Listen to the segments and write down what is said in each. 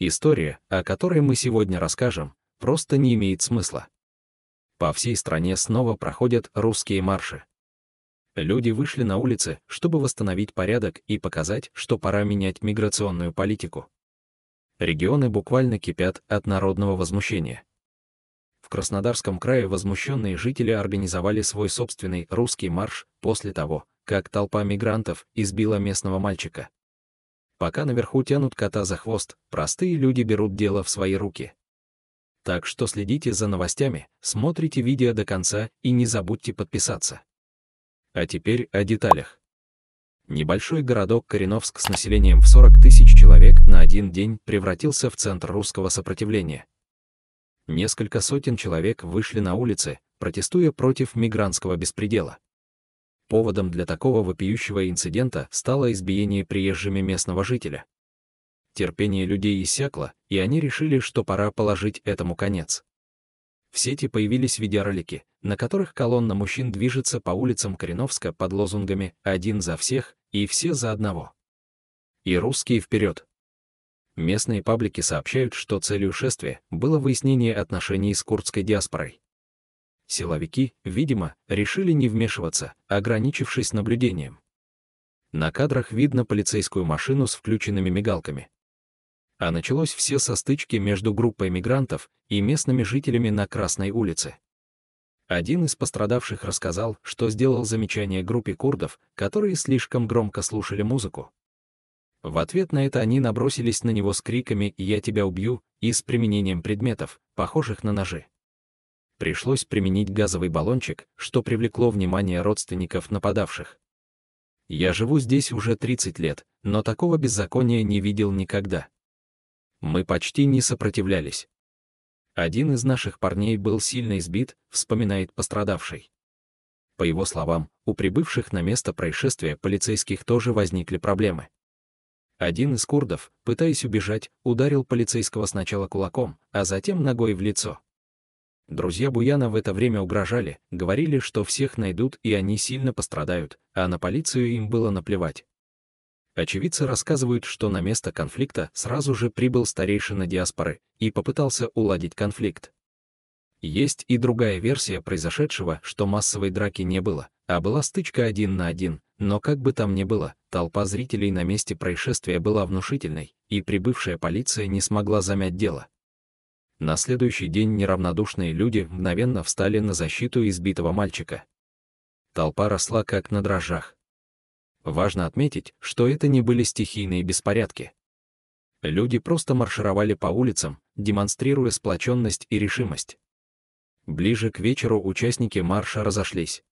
История, о которой мы сегодня расскажем, просто не имеет смысла. По всей стране снова проходят русские марши. Люди вышли на улицы, чтобы восстановить порядок и показать, что пора менять миграционную политику. Регионы буквально кипят от народного возмущения. В Краснодарском крае возмущенные жители организовали свой собственный русский марш после того, как толпа мигрантов избила местного мальчика. Пока наверху тянут кота за хвост, простые люди берут дело в свои руки. Так что следите за новостями, смотрите видео до конца и не забудьте подписаться. А теперь о деталях. Небольшой городок Кореновск с населением в 40 тысяч человек на один день превратился в центр русского сопротивления. Несколько сотен человек вышли на улицы, протестуя против мигрантского беспредела. Поводом для такого вопиющего инцидента стало избиение приезжими местного жителя. Терпение людей иссякло, и они решили, что пора положить этому конец. В сети появились видеоролики, на которых колонна мужчин движется по улицам Кореновска под лозунгами «Один за всех» и «Все за одного». И русские вперед! Местные паблики сообщают, что целью шествия было выяснение отношений с курдской диаспорой. Силовики, видимо, решили не вмешиваться, ограничившись наблюдением. На кадрах видно полицейскую машину с включенными мигалками. А началось все со стычки между группой мигрантов и местными жителями на Красной улице. Один из пострадавших рассказал, что сделал замечание группе курдов, которые слишком громко слушали музыку. В ответ на это они набросились на него с криками «Я тебя убью» и с применением предметов, похожих на ножи пришлось применить газовый баллончик, что привлекло внимание родственников нападавших. Я живу здесь уже 30 лет, но такого беззакония не видел никогда. Мы почти не сопротивлялись. Один из наших парней был сильно избит, вспоминает пострадавший. По его словам, у прибывших на место происшествия полицейских тоже возникли проблемы. Один из курдов, пытаясь убежать, ударил полицейского сначала кулаком, а затем ногой в лицо. Друзья Буяна в это время угрожали, говорили, что всех найдут и они сильно пострадают, а на полицию им было наплевать. Очевидцы рассказывают, что на место конфликта сразу же прибыл старейшина диаспоры и попытался уладить конфликт. Есть и другая версия произошедшего, что массовой драки не было, а была стычка один на один, но как бы там ни было, толпа зрителей на месте происшествия была внушительной, и прибывшая полиция не смогла замять дело. На следующий день неравнодушные люди мгновенно встали на защиту избитого мальчика. Толпа росла как на дрожжах. Важно отметить, что это не были стихийные беспорядки. Люди просто маршировали по улицам, демонстрируя сплоченность и решимость. Ближе к вечеру участники марша разошлись.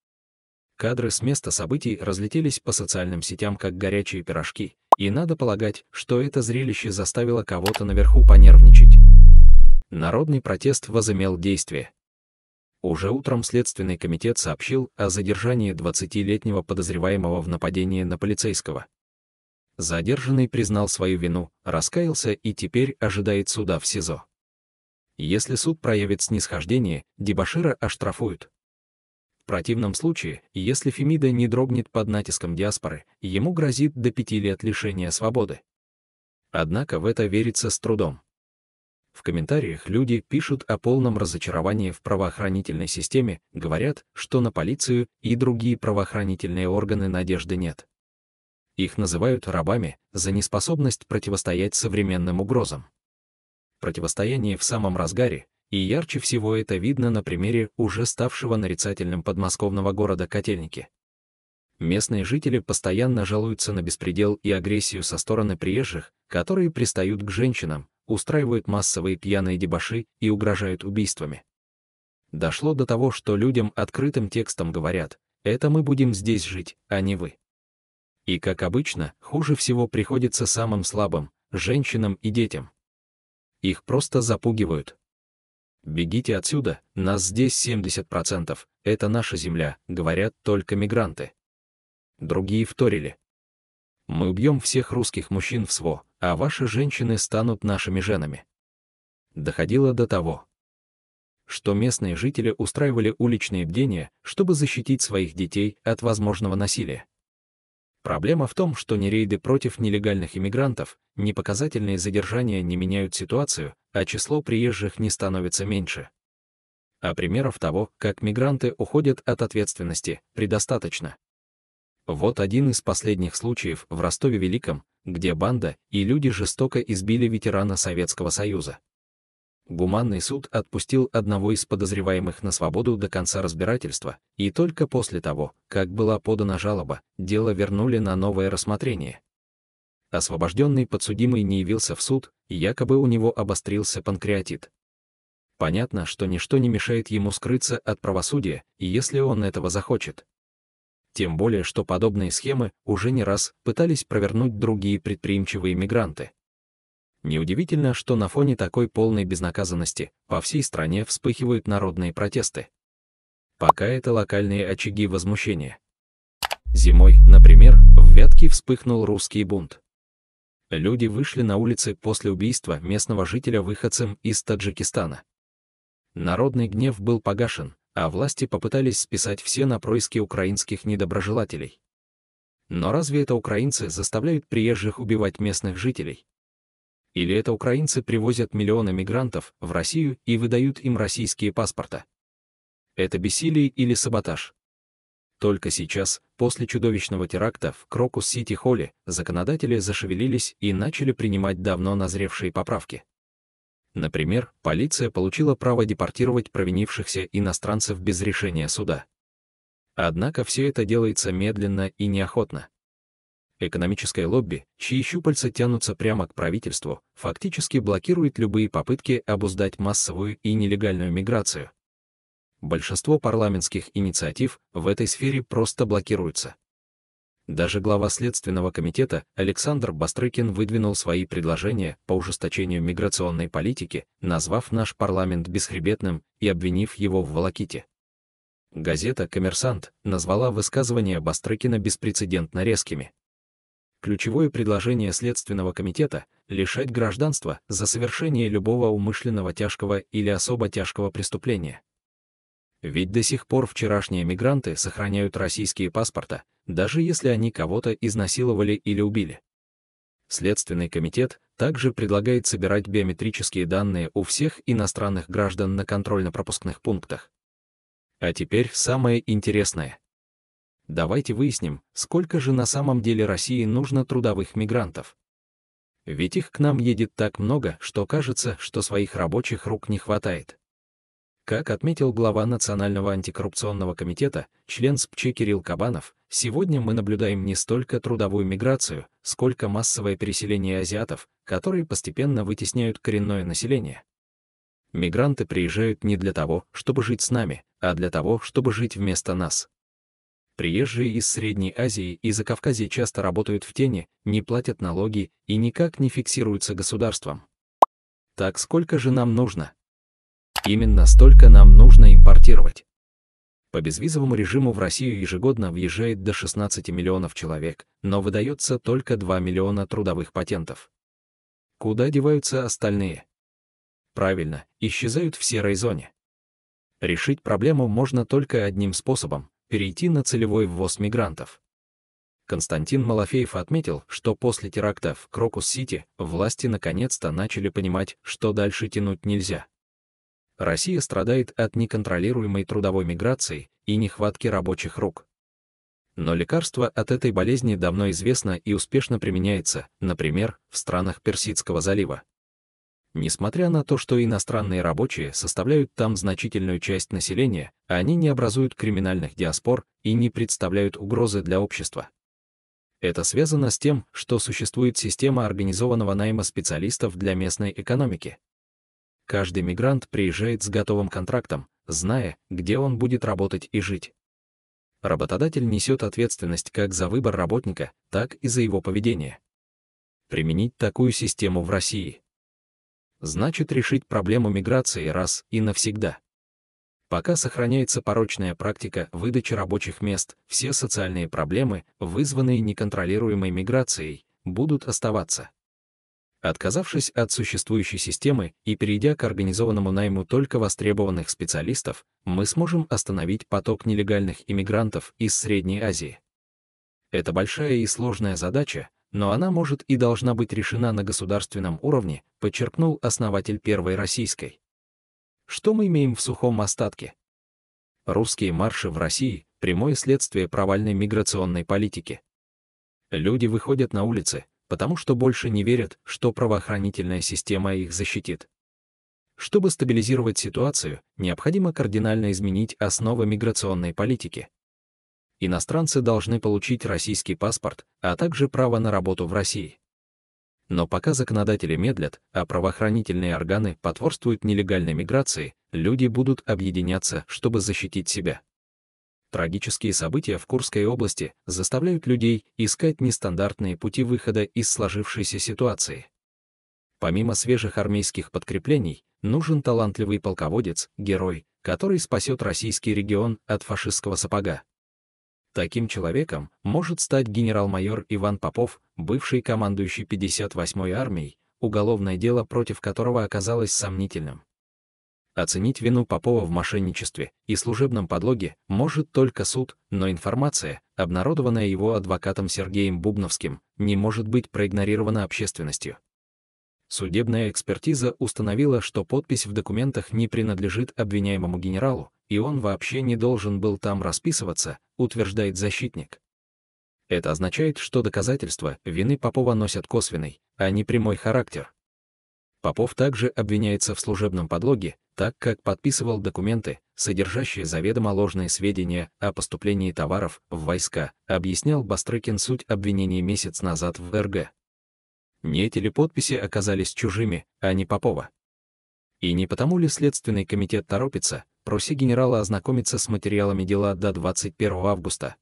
Кадры с места событий разлетелись по социальным сетям как горячие пирожки, и надо полагать, что это зрелище заставило кого-то наверху понервничать народный протест возымел действие. Уже утром Следственный комитет сообщил о задержании 20-летнего подозреваемого в нападении на полицейского. Задержанный признал свою вину, раскаялся и теперь ожидает суда в СИЗО. Если суд проявит снисхождение, Дебашира оштрафуют. В противном случае, если Фемида не дрогнет под натиском диаспоры, ему грозит до пяти лет лишения свободы. Однако в это верится с трудом. В комментариях люди пишут о полном разочаровании в правоохранительной системе, говорят, что на полицию и другие правоохранительные органы надежды нет. Их называют рабами за неспособность противостоять современным угрозам. Противостояние в самом разгаре, и ярче всего это видно на примере уже ставшего нарицательным подмосковного города Котельники. Местные жители постоянно жалуются на беспредел и агрессию со стороны приезжих, которые пристают к женщинам, устраивают массовые пьяные дебаши и угрожают убийствами. Дошло до того, что людям открытым текстом говорят, это мы будем здесь жить, а не вы. И, как обычно, хуже всего приходится самым слабым, женщинам и детям. Их просто запугивают. «Бегите отсюда, нас здесь 70%, это наша земля», говорят только мигранты. Другие вторили. Мы убьем всех русских мужчин в СВО, а ваши женщины станут нашими женами. Доходило до того, что местные жители устраивали уличные бдения, чтобы защитить своих детей от возможного насилия. Проблема в том, что ни рейды против нелегальных иммигрантов, ни показательные задержания не меняют ситуацию, а число приезжих не становится меньше. А примеров того, как мигранты уходят от ответственности, предостаточно. Вот один из последних случаев в Ростове-Великом, где банда и люди жестоко избили ветерана Советского Союза. Гуманный суд отпустил одного из подозреваемых на свободу до конца разбирательства, и только после того, как была подана жалоба, дело вернули на новое рассмотрение. Освобожденный подсудимый не явился в суд, якобы у него обострился панкреатит. Понятно, что ничто не мешает ему скрыться от правосудия, если он этого захочет тем более что подобные схемы уже не раз пытались провернуть другие предприимчивые мигранты. Неудивительно, что на фоне такой полной безнаказанности по всей стране вспыхивают народные протесты. Пока это локальные очаги возмущения. Зимой, например, в Вятке вспыхнул русский бунт. Люди вышли на улицы после убийства местного жителя выходцем из Таджикистана. Народный гнев был погашен, а власти попытались списать все на происки украинских недоброжелателей. Но разве это украинцы заставляют приезжих убивать местных жителей? Или это украинцы привозят миллионы мигрантов в Россию и выдают им российские паспорта? Это бессилие или саботаж? Только сейчас, после чудовищного теракта в Крокус-Сити-Холле, законодатели зашевелились и начали принимать давно назревшие поправки. Например, полиция получила право депортировать провинившихся иностранцев без решения суда. Однако все это делается медленно и неохотно. Экономическое лобби, чьи щупальца тянутся прямо к правительству, фактически блокирует любые попытки обуздать массовую и нелегальную миграцию. Большинство парламентских инициатив в этой сфере просто блокируются. Даже глава Следственного комитета Александр Бастрыкин выдвинул свои предложения по ужесточению миграционной политики, назвав наш парламент бесхребетным и обвинив его в волоките. Газета «Коммерсант» назвала высказывания Бастрыкина беспрецедентно резкими. Ключевое предложение Следственного комитета – лишать гражданства за совершение любого умышленного тяжкого или особо тяжкого преступления. Ведь до сих пор вчерашние мигранты сохраняют российские паспорта, даже если они кого-то изнасиловали или убили. Следственный комитет также предлагает собирать биометрические данные у всех иностранных граждан на контрольно-пропускных пунктах. А теперь самое интересное. Давайте выясним, сколько же на самом деле России нужно трудовых мигрантов. Ведь их к нам едет так много, что кажется, что своих рабочих рук не хватает. Как отметил глава Национального антикоррупционного комитета, член СПЧ Кирилл Кабанов, сегодня мы наблюдаем не столько трудовую миграцию, сколько массовое переселение азиатов, которые постепенно вытесняют коренное население. Мигранты приезжают не для того, чтобы жить с нами, а для того, чтобы жить вместо нас. Приезжие из Средней Азии и Закавказья часто работают в тени, не платят налоги и никак не фиксируются государством. Так сколько же нам нужно? Именно столько нам нужно импортировать. По безвизовому режиму в Россию ежегодно въезжает до 16 миллионов человек, но выдается только 2 миллиона трудовых патентов. Куда деваются остальные? Правильно, исчезают в серой зоне. Решить проблему можно только одним способом – перейти на целевой ввоз мигрантов. Константин Малафеев отметил, что после теракта в Крокус-Сити власти наконец-то начали понимать, что дальше тянуть нельзя. Россия страдает от неконтролируемой трудовой миграции и нехватки рабочих рук. Но лекарство от этой болезни давно известно и успешно применяется, например, в странах Персидского залива. Несмотря на то, что иностранные рабочие составляют там значительную часть населения, они не образуют криминальных диаспор и не представляют угрозы для общества. Это связано с тем, что существует система организованного найма специалистов для местной экономики. Каждый мигрант приезжает с готовым контрактом, зная, где он будет работать и жить. Работодатель несет ответственность как за выбор работника, так и за его поведение. Применить такую систему в России значит решить проблему миграции раз и навсегда. Пока сохраняется порочная практика выдачи рабочих мест, все социальные проблемы, вызванные неконтролируемой миграцией, будут оставаться. Отказавшись от существующей системы и перейдя к организованному найму только востребованных специалистов, мы сможем остановить поток нелегальных иммигрантов из Средней Азии. Это большая и сложная задача, но она может и должна быть решена на государственном уровне, подчеркнул основатель первой российской. Что мы имеем в сухом остатке? Русские марши в России – прямое следствие провальной миграционной политики. Люди выходят на улицы, потому что больше не верят, что правоохранительная система их защитит. Чтобы стабилизировать ситуацию, необходимо кардинально изменить основы миграционной политики. Иностранцы должны получить российский паспорт, а также право на работу в России. Но пока законодатели медлят, а правоохранительные органы потворствуют нелегальной миграции, люди будут объединяться, чтобы защитить себя. Трагические события в Курской области заставляют людей искать нестандартные пути выхода из сложившейся ситуации. Помимо свежих армейских подкреплений, нужен талантливый полководец, герой, который спасет российский регион от фашистского сапога. Таким человеком может стать генерал-майор Иван Попов, бывший командующий 58-й армией, уголовное дело против которого оказалось сомнительным. Оценить вину Попова в мошенничестве и служебном подлоге может только суд, но информация, обнародованная его адвокатом Сергеем Бубновским, не может быть проигнорирована общественностью. Судебная экспертиза установила, что подпись в документах не принадлежит обвиняемому генералу, и он вообще не должен был там расписываться, утверждает защитник. Это означает, что доказательства вины Попова носят косвенный, а не прямой характер. Попов также обвиняется в служебном подлоге, так как подписывал документы, содержащие заведомо ложные сведения о поступлении товаров в войска, объяснял Бастрыкин суть обвинений месяц назад в РГ. Не эти ли подписи оказались чужими, а не Попова? И не потому ли Следственный комитет торопится, проси генерала ознакомиться с материалами дела до 21 августа?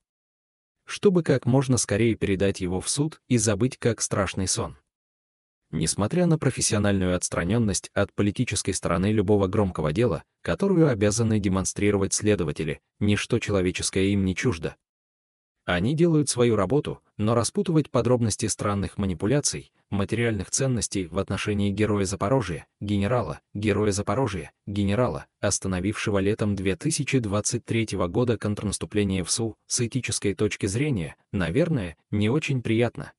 Чтобы как можно скорее передать его в суд и забыть как страшный сон. Несмотря на профессиональную отстраненность от политической стороны любого громкого дела, которую обязаны демонстрировать следователи, ничто человеческое им не чуждо. Они делают свою работу, но распутывать подробности странных манипуляций, материальных ценностей в отношении героя Запорожья, генерала, героя Запорожья, генерала, остановившего летом 2023 года контрнаступление в СУ, с этической точки зрения, наверное, не очень приятно.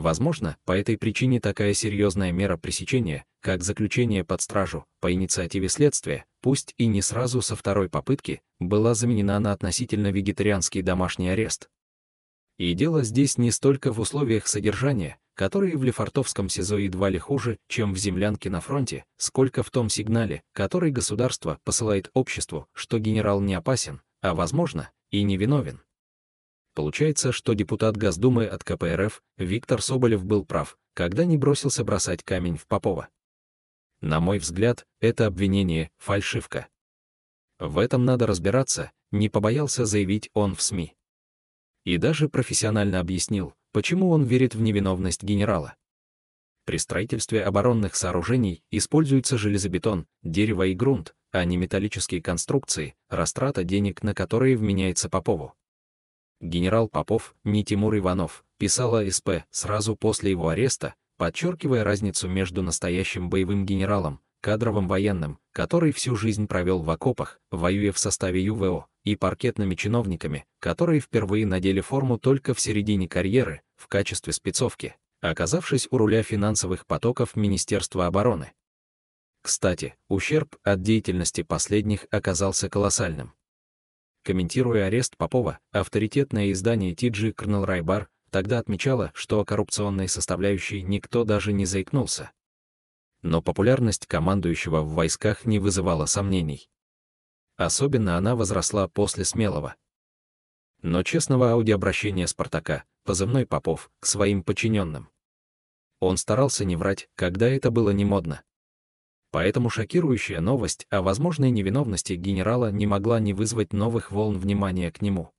Возможно, по этой причине такая серьезная мера пресечения, как заключение под стражу по инициативе следствия, пусть и не сразу со второй попытки, была заменена на относительно вегетарианский домашний арест. И дело здесь не столько в условиях содержания, которые в Лефортовском СИЗО едва ли хуже, чем в землянке на фронте, сколько в том сигнале, который государство посылает обществу, что генерал не опасен, а, возможно, и не виновен. Получается, что депутат Госдумы от КПРФ Виктор Соболев был прав, когда не бросился бросать камень в Попова. На мой взгляд, это обвинение – фальшивка. В этом надо разбираться, не побоялся заявить он в СМИ. И даже профессионально объяснил, почему он верит в невиновность генерала. При строительстве оборонных сооружений используется железобетон, дерево и грунт, а не металлические конструкции, растрата денег на которые вменяется Попову генерал Попов, не Тимур Иванов, писала СП сразу после его ареста, подчеркивая разницу между настоящим боевым генералом, кадровым военным, который всю жизнь провел в окопах, воюя в составе ЮВО, и паркетными чиновниками, которые впервые надели форму только в середине карьеры, в качестве спецовки, оказавшись у руля финансовых потоков Министерства обороны. Кстати, ущерб от деятельности последних оказался колоссальным. Комментируя арест Попова, авторитетное издание TG Colonel Райбар тогда отмечало, что о коррупционной составляющей никто даже не заикнулся. Но популярность командующего в войсках не вызывала сомнений. Особенно она возросла после смелого. Но честного аудиообращения Спартака, позывной Попов, к своим подчиненным. Он старался не врать, когда это было не модно. Поэтому шокирующая новость о возможной невиновности генерала не могла не вызвать новых волн внимания к нему.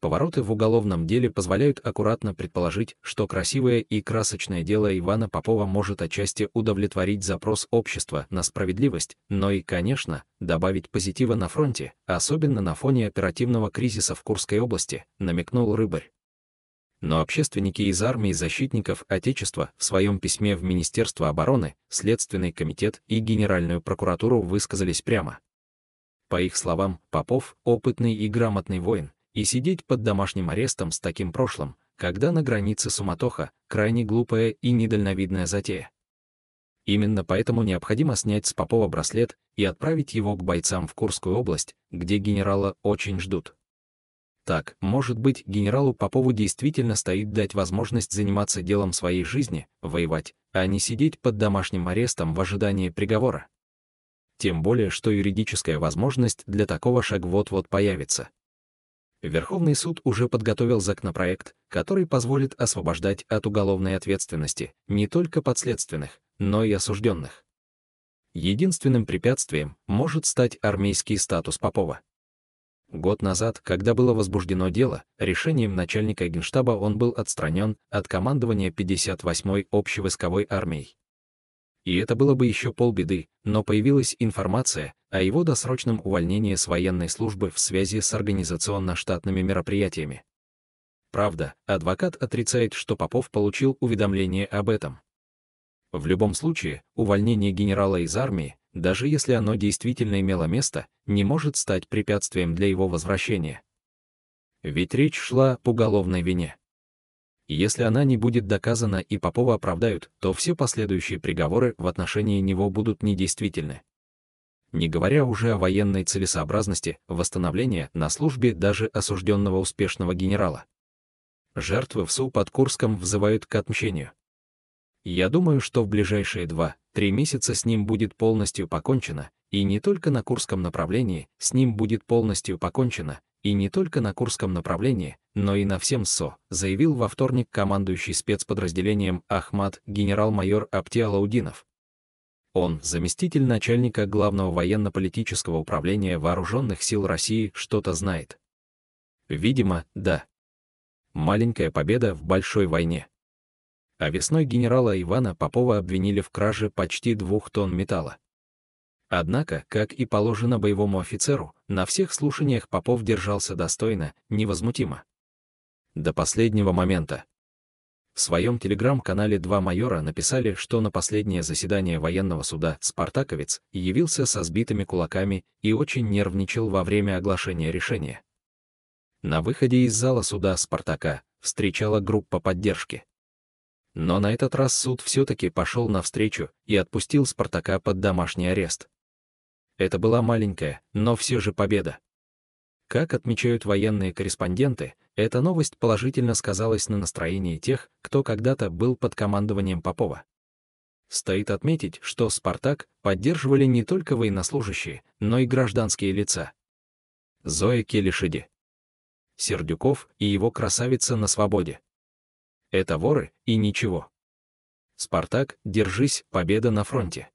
Повороты в уголовном деле позволяют аккуратно предположить, что красивое и красочное дело Ивана Попова может отчасти удовлетворить запрос общества на справедливость, но и, конечно, добавить позитива на фронте, особенно на фоне оперативного кризиса в Курской области, намекнул Рыбарь но общественники из армии защитников Отечества в своем письме в Министерство обороны, Следственный комитет и Генеральную прокуратуру высказались прямо. По их словам, Попов – опытный и грамотный воин, и сидеть под домашним арестом с таким прошлым, когда на границе суматоха, крайне глупая и недальновидная затея. Именно поэтому необходимо снять с Попова браслет и отправить его к бойцам в Курскую область, где генерала очень ждут. Так, может быть, генералу Попову действительно стоит дать возможность заниматься делом своей жизни, воевать, а не сидеть под домашним арестом в ожидании приговора. Тем более, что юридическая возможность для такого шаг вот-вот появится. Верховный суд уже подготовил законопроект, который позволит освобождать от уголовной ответственности не только подследственных, но и осужденных. Единственным препятствием может стать армейский статус Попова. Год назад, когда было возбуждено дело, решением начальника генштаба он был отстранен от командования 58-й общевойсковой армией. И это было бы еще полбеды, но появилась информация о его досрочном увольнении с военной службы в связи с организационно-штатными мероприятиями. Правда, адвокат отрицает, что Попов получил уведомление об этом. В любом случае, увольнение генерала из армии даже если оно действительно имело место, не может стать препятствием для его возвращения. Ведь речь шла об уголовной вине. Если она не будет доказана и Попова оправдают, то все последующие приговоры в отношении него будут недействительны. Не говоря уже о военной целесообразности восстановления на службе даже осужденного успешного генерала. Жертвы в СУ под Курском взывают к отмщению. Я думаю, что в ближайшие 2-3 месяца с ним будет полностью покончено, и не только на Курском направлении, с ним будет полностью покончено, и не только на Курском направлении, но и на всем СО, заявил во вторник командующий спецподразделением Ахмат генерал-майор Апти Алаудинов. Он – заместитель начальника Главного военно-политического управления Вооруженных сил России, что-то знает. Видимо, да. Маленькая победа в большой войне а весной генерала Ивана Попова обвинили в краже почти двух тонн металла. Однако, как и положено боевому офицеру, на всех слушаниях Попов держался достойно, невозмутимо. До последнего момента. В своем телеграм-канале два майора написали, что на последнее заседание военного суда «Спартаковец» явился со сбитыми кулаками и очень нервничал во время оглашения решения. На выходе из зала суда «Спартака» встречала группа поддержки. Но на этот раз суд все-таки пошел навстречу и отпустил Спартака под домашний арест. Это была маленькая, но все же победа. Как отмечают военные корреспонденты, эта новость положительно сказалась на настроении тех, кто когда-то был под командованием Попова. Стоит отметить, что «Спартак» поддерживали не только военнослужащие, но и гражданские лица. Зоя Келишиди. Сердюков и его красавица на свободе. Это воры и ничего. Спартак, держись, победа на фронте.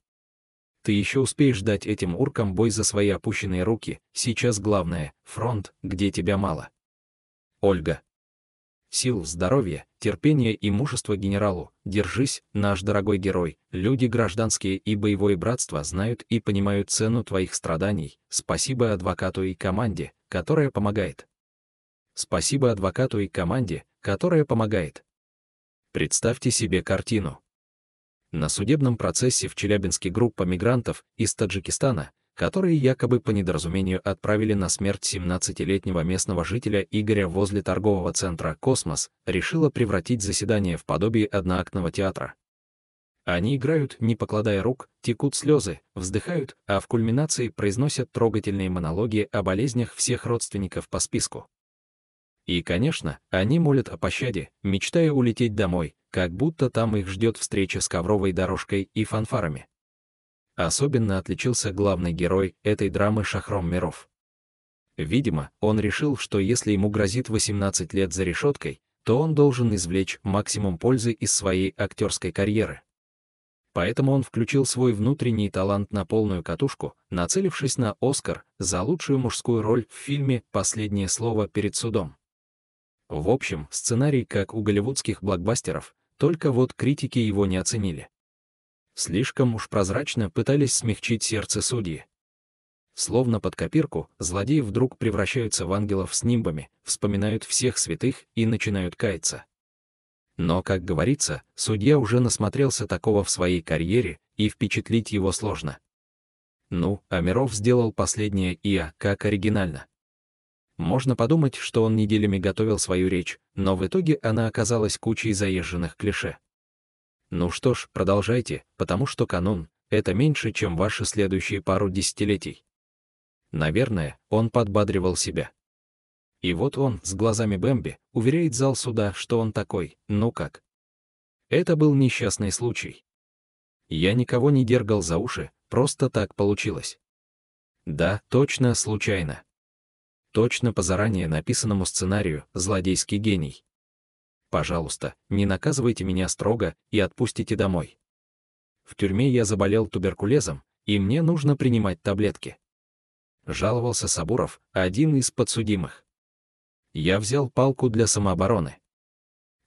Ты еще успеешь дать этим уркам бой за свои опущенные руки, сейчас главное — фронт, где тебя мало. Ольга. Сил, здоровья, терпения и мужества генералу, держись, наш дорогой герой, люди гражданские и боевое братство знают и понимают цену твоих страданий, спасибо адвокату и команде, которая помогает. Спасибо адвокату и команде, которая помогает. Представьте себе картину. На судебном процессе в Челябинске группа мигрантов из Таджикистана, которые якобы по недоразумению отправили на смерть 17-летнего местного жителя Игоря возле торгового центра «Космос», решила превратить заседание в подобие одноактного театра. Они играют, не покладая рук, текут слезы, вздыхают, а в кульминации произносят трогательные монологи о болезнях всех родственников по списку. И, конечно, они молят о пощаде, мечтая улететь домой, как будто там их ждет встреча с ковровой дорожкой и фанфарами. Особенно отличился главный герой этой драмы Шахром Миров. Видимо, он решил, что если ему грозит 18 лет за решеткой, то он должен извлечь максимум пользы из своей актерской карьеры. Поэтому он включил свой внутренний талант на полную катушку, нацелившись на «Оскар» за лучшую мужскую роль в фильме «Последнее слово перед судом». В общем, сценарий как у голливудских блокбастеров, только вот критики его не оценили. Слишком уж прозрачно пытались смягчить сердце судьи. Словно под копирку, злодеи вдруг превращаются в ангелов с нимбами, вспоминают всех святых и начинают каяться. Но, как говорится, судья уже насмотрелся такого в своей карьере, и впечатлить его сложно. Ну, Амиров сделал последнее ИА как оригинально. Можно подумать, что он неделями готовил свою речь, но в итоге она оказалась кучей заезженных клише. Ну что ж, продолжайте, потому что канун — это меньше, чем ваши следующие пару десятилетий. Наверное, он подбадривал себя. И вот он, с глазами Бэмби, уверяет зал суда, что он такой, ну как. Это был несчастный случай. Я никого не дергал за уши, просто так получилось. Да, точно, случайно точно по заранее написанному сценарию, злодейский гений. Пожалуйста, не наказывайте меня строго и отпустите домой. В тюрьме я заболел туберкулезом, и мне нужно принимать таблетки. Жаловался Сабуров, один из подсудимых. Я взял палку для самообороны.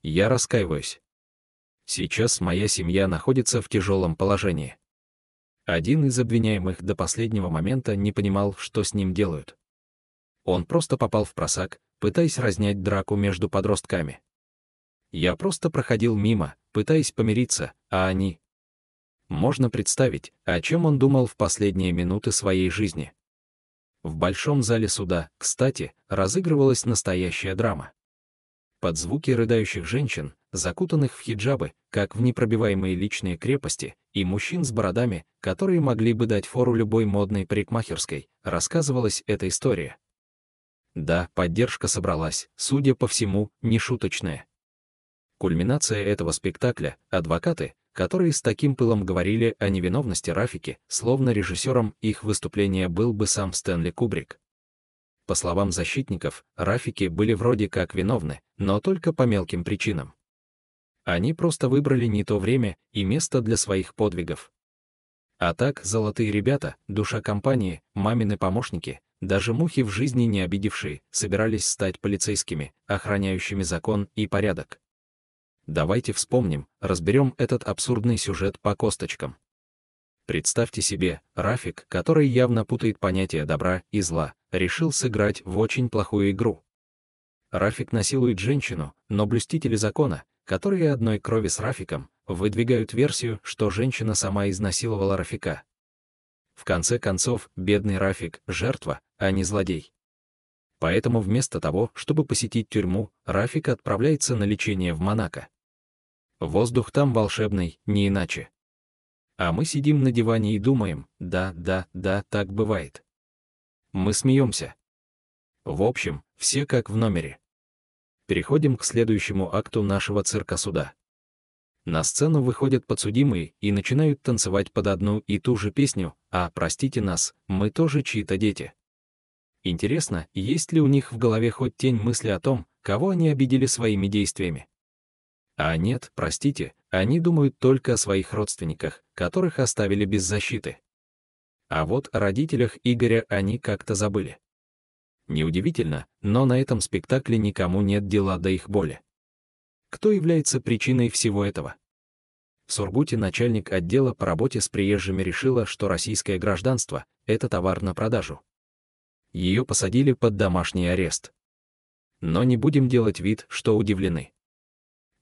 Я раскаиваюсь. Сейчас моя семья находится в тяжелом положении. Один из обвиняемых до последнего момента не понимал, что с ним делают. Он просто попал в просак, пытаясь разнять драку между подростками. Я просто проходил мимо, пытаясь помириться, а они... Можно представить, о чем он думал в последние минуты своей жизни. В большом зале суда, кстати, разыгрывалась настоящая драма. Под звуки рыдающих женщин, закутанных в хиджабы, как в непробиваемые личные крепости, и мужчин с бородами, которые могли бы дать фору любой модной парикмахерской, рассказывалась эта история, да, поддержка собралась, судя по всему, не шуточная. Кульминация этого спектакля — адвокаты, которые с таким пылом говорили о невиновности Рафики, словно режиссером их выступления был бы сам Стэнли Кубрик. По словам защитников, Рафики были вроде как виновны, но только по мелким причинам. Они просто выбрали не то время и место для своих подвигов. А так, золотые ребята, душа компании, мамины помощники, даже мухи в жизни не обидевшие собирались стать полицейскими, охраняющими закон и порядок. Давайте вспомним, разберем этот абсурдный сюжет по косточкам. Представьте себе, Рафик, который явно путает понятия добра и зла, решил сыграть в очень плохую игру. Рафик насилует женщину, но блюстители закона, которые одной крови с Рафиком, выдвигают версию, что женщина сама изнасиловала Рафика. В конце концов, бедный Рафик, жертва, а не злодей. Поэтому вместо того, чтобы посетить тюрьму, Рафик отправляется на лечение в Монако. Воздух там волшебный, не иначе. А мы сидим на диване и думаем, да, да, да, так бывает. Мы смеемся. В общем, все как в номере. Переходим к следующему акту нашего цирка суда. На сцену выходят подсудимые и начинают танцевать под одну и ту же песню «А, простите нас, мы тоже чьи-то дети». Интересно, есть ли у них в голове хоть тень мысли о том, кого они обидели своими действиями? А нет, простите, они думают только о своих родственниках, которых оставили без защиты. А вот о родителях Игоря они как-то забыли. Неудивительно, но на этом спектакле никому нет дела до их боли. Кто является причиной всего этого? В Сургуте начальник отдела по работе с приезжими решила, что российское гражданство — это товар на продажу, ее посадили под домашний арест. Но не будем делать вид, что удивлены.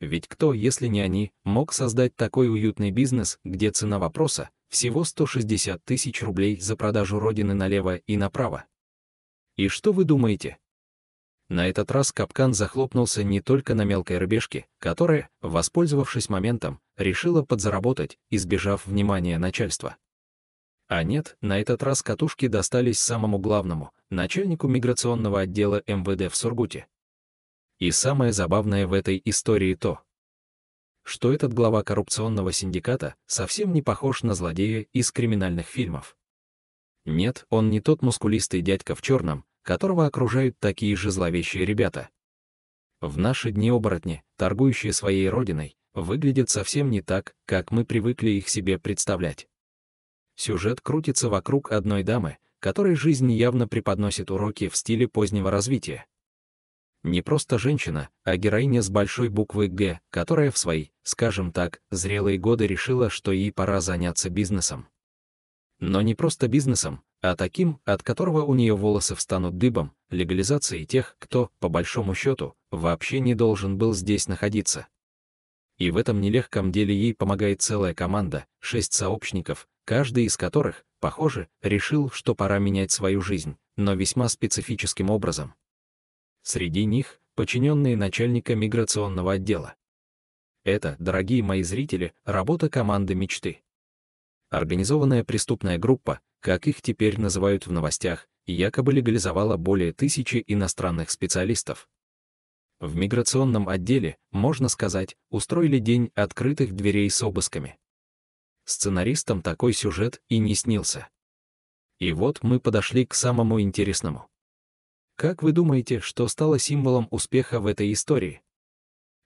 Ведь кто, если не они, мог создать такой уютный бизнес, где цена вопроса – всего 160 тысяч рублей за продажу Родины налево и направо? И что вы думаете? На этот раз капкан захлопнулся не только на мелкой рыбешке, которая, воспользовавшись моментом, решила подзаработать, избежав внимания начальства. А нет, на этот раз катушки достались самому главному, начальнику миграционного отдела МВД в Сургуте. И самое забавное в этой истории то, что этот глава коррупционного синдиката совсем не похож на злодея из криминальных фильмов. Нет, он не тот мускулистый дядька в черном, которого окружают такие же зловещие ребята. В наши дни оборотни, торгующие своей родиной, выглядят совсем не так, как мы привыкли их себе представлять. Сюжет крутится вокруг одной дамы, которой жизнь явно преподносит уроки в стиле позднего развития. Не просто женщина, а героиня с большой буквы «Г», которая в свои, скажем так, зрелые годы решила, что ей пора заняться бизнесом. Но не просто бизнесом, а таким, от которого у нее волосы встанут дыбом, легализацией тех, кто, по большому счету, вообще не должен был здесь находиться. И в этом нелегком деле ей помогает целая команда, шесть сообщников, каждый из которых, похоже, решил, что пора менять свою жизнь, но весьма специфическим образом. Среди них — подчиненные начальника миграционного отдела. Это, дорогие мои зрители, работа команды мечты. Организованная преступная группа, как их теперь называют в новостях, якобы легализовала более тысячи иностранных специалистов. В миграционном отделе, можно сказать, устроили день открытых дверей с обысками сценаристам такой сюжет и не снился. И вот мы подошли к самому интересному. Как вы думаете, что стало символом успеха в этой истории?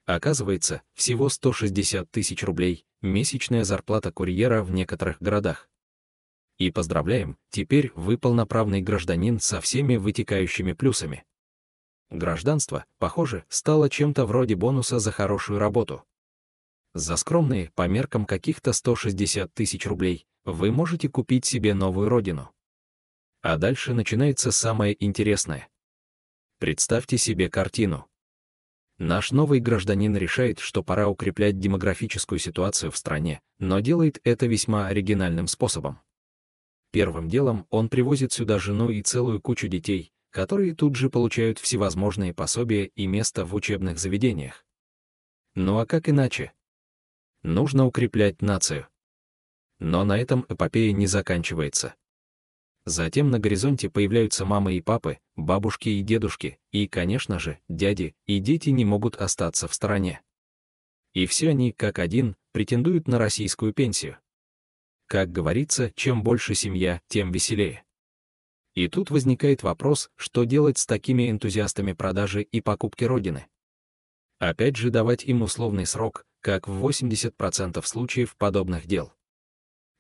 Оказывается, всего 160 тысяч рублей – месячная зарплата курьера в некоторых городах. И поздравляем, теперь вы полноправный гражданин со всеми вытекающими плюсами. Гражданство, похоже, стало чем-то вроде бонуса за хорошую работу. За скромные, по меркам каких-то 160 тысяч рублей, вы можете купить себе новую родину. А дальше начинается самое интересное. Представьте себе картину. Наш новый гражданин решает, что пора укреплять демографическую ситуацию в стране, но делает это весьма оригинальным способом. Первым делом он привозит сюда жену и целую кучу детей, которые тут же получают всевозможные пособия и место в учебных заведениях. Ну а как иначе? Нужно укреплять нацию. Но на этом эпопея не заканчивается. Затем на горизонте появляются мамы и папы, бабушки и дедушки, и, конечно же, дяди, и дети не могут остаться в стороне. И все они, как один, претендуют на российскую пенсию. Как говорится, чем больше семья, тем веселее. И тут возникает вопрос, что делать с такими энтузиастами продажи и покупки Родины. Опять же давать им условный срок, как в 80% случаев подобных дел.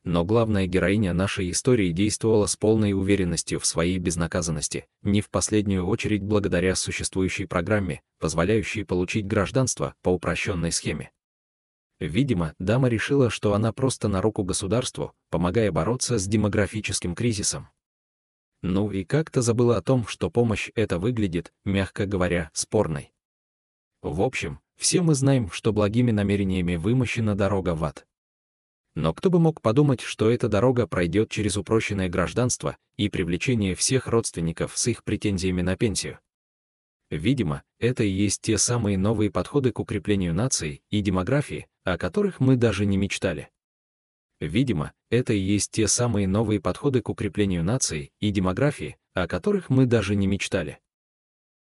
Но главная героиня нашей истории действовала с полной уверенностью в своей безнаказанности, не в последнюю очередь благодаря существующей программе, позволяющей получить гражданство по упрощенной схеме. Видимо, дама решила, что она просто на руку государству, помогая бороться с демографическим кризисом. Ну и как-то забыла о том, что помощь эта выглядит, мягко говоря, спорной. В общем, все мы знаем, что благими намерениями вымощена дорога в ад. Но кто бы мог подумать, что эта дорога пройдет через упрощенное гражданство и привлечение всех родственников с их претензиями на пенсию. Видимо, это и есть те самые новые подходы к укреплению нации и демографии, о которых мы даже не мечтали. Видимо, это и есть те самые новые подходы к укреплению нации и демографии, о которых мы даже не мечтали.